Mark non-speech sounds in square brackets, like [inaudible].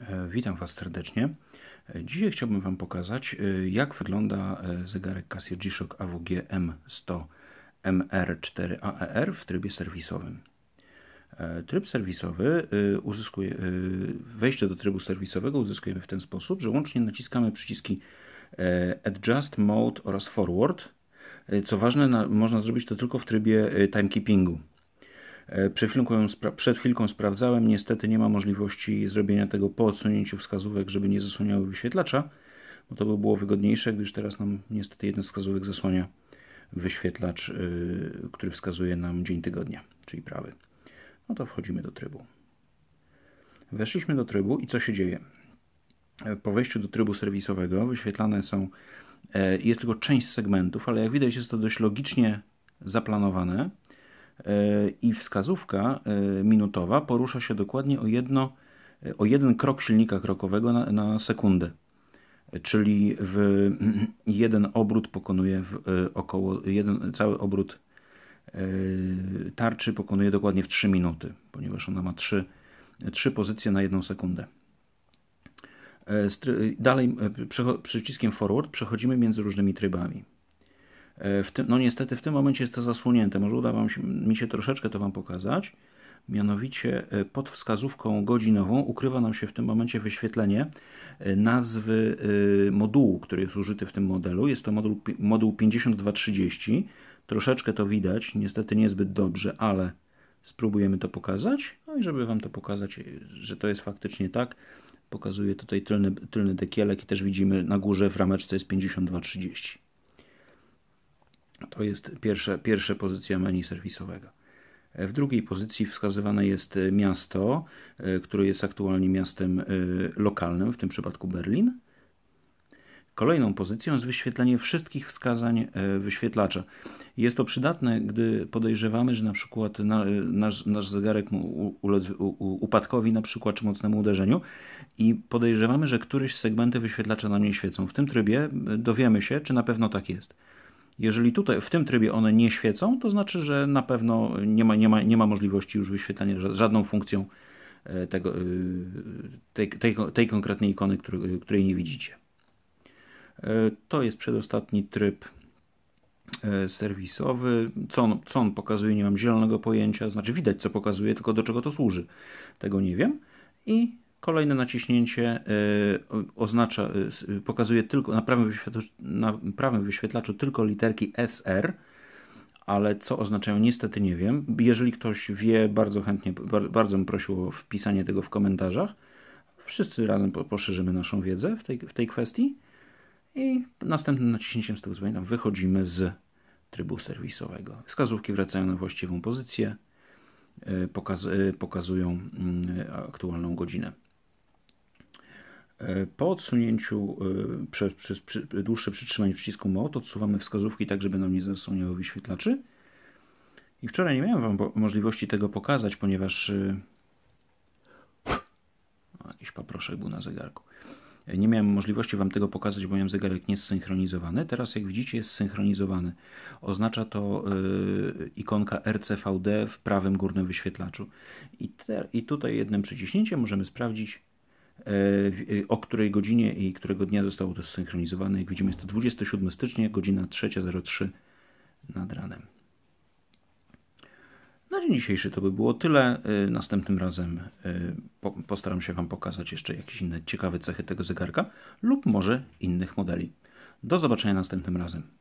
E, witam Was serdecznie. E, dzisiaj chciałbym Wam pokazać, e, jak wygląda zegarek Casio G-Shock AWG M100 MR4AER w trybie serwisowym. Tryb serwisowy uzyskuje, wejście do trybu serwisowego uzyskujemy w ten sposób, że łącznie naciskamy przyciski Adjust, Mode oraz Forward. Co ważne, można zrobić to tylko w trybie timekeepingu. E, przed chwilką, przed chwilką sprawdzałem, niestety nie ma możliwości zrobienia tego po odsunięciu wskazówek, żeby nie zasłaniały wyświetlacza, bo to by było wygodniejsze, gdyż teraz nam niestety jeden z wskazówek zasłania wyświetlacz, e, który wskazuje nam dzień tygodnia, czyli prawy. No to wchodzimy do trybu. Weszliśmy do trybu i co się dzieje? E, po wejściu do trybu serwisowego wyświetlane są, jest tylko część segmentów, ale jak widać jest to dość logicznie zaplanowane i wskazówka e, minutowa porusza się dokładnie o, jedno, o jeden krok silnika krokowego na, na sekundę. Czyli w [clears throat] jeden obrót pokonuje e, około, jeden, cały obrót e, tarczy pokonuje dokładnie w 3 minuty, ponieważ ona ma 3, 3 pozycje na jedną sekundę. Dalej przyciskiem forward przechodzimy między różnymi trybami. E, tym, no niestety w tym momencie jest to zasłonięte. Może uda wam się, mi się troszeczkę to Wam pokazać. Mianowicie e, pod wskazówką godzinową ukrywa nam się w tym momencie wyświetlenie e, nazwy modułu, który jest użyty w tym modelu. Jest to moduł, moduł 5230. Troszeczkę to widać, niestety niezbyt dobrze, ale spróbujemy to pokazać. No i żeby Wam to pokazać, że to jest faktycznie tak, pokazuję tutaj tylny, tylny dekielek i też widzimy na górze w rameczce jest 5230. To jest pierwsza pierwsza pozycja menu serwisowego. E, w drugiej pozycji wskazywane jest e, miasto, e, które jest aktualnie miastem lokalnym, w tym przypadku Berlin. Kolejną pozycją jest wyświetlenie wszystkich wskazań wyświetlacza. Jest to przydatne, gdy podejrzewamy, że na przykład nasz, nasz zegarek uległ upadkowi, na przykład czy mocnemu uderzeniu i podejrzewamy, że któreś segmenty wyświetlacza nam nie świecą. W tym trybie dowiemy się, czy na pewno tak jest. Jeżeli tutaj w tym trybie one nie świecą, to znaczy, że na pewno nie ma, nie ma, nie ma możliwości już wyświetlania żadną funkcją e, tego, e, tej, tej, tej konkretnej ikony, której, której nie widzicie. E, to jest przedostatni tryb serwisowy. Co on, co on pokazuje, nie mam zielonego pojęcia. Znaczy widać, co pokazuje, tylko do czego to służy. Tego nie wiem. I Kolejne naciśnięcie y, oznacza, y, y, pokazuje tylko na prawym, wyświetlaczu, na prawym wyświetlaczu tylko literki SR, ale co oznaczają niestety nie wiem. Jeżeli ktoś wie, bardzo chętnie, bardzo bym prosił o wpisanie tego w komentarzach. Wszyscy razem poszerzymy naszą wiedzę w tej, w tej kwestii. I następnym naciśnięciem z tego pamiętam wychodzimy z trybu serwisowego. Wskazówki wracają na właściwą pozycję, pokaz, pokazują mm, aktualną godzinę. E, po odsunięciu e, przez, przez dłuższe przytrzymanie przycisku MOD odsuwamy wskazówki tak, żeby nam nie zasłaniały wyświetlaczy. I wczoraj nie miałem Wam możliwości tego pokazać, ponieważ e, o, jakiś paproszek był na zegarku. Nie miałem możliwości Wam tego pokazać, bo miałem zegarek niesynchronizowany. Teraz, jak widzicie, jest synchronizowany. Oznacza to yy, ikonka RCVD w prawym górnym wyświetlaczu. I, te, I tutaj jednym przyciśnięciem możemy sprawdzić, E, e, o której godzinie i którego dnia zostało to zsynchronizowane. Jak widzimy, jest to 27 stycznia, godzina 3.03 nad ranem. Na dzień dzisiejszy to by było tyle. E, następnym razem postaram się Wam pokazać jeszcze jakieś inne ciekawe cechy tego zegarka lub może innych modeli. Do zobaczenia następnym razem.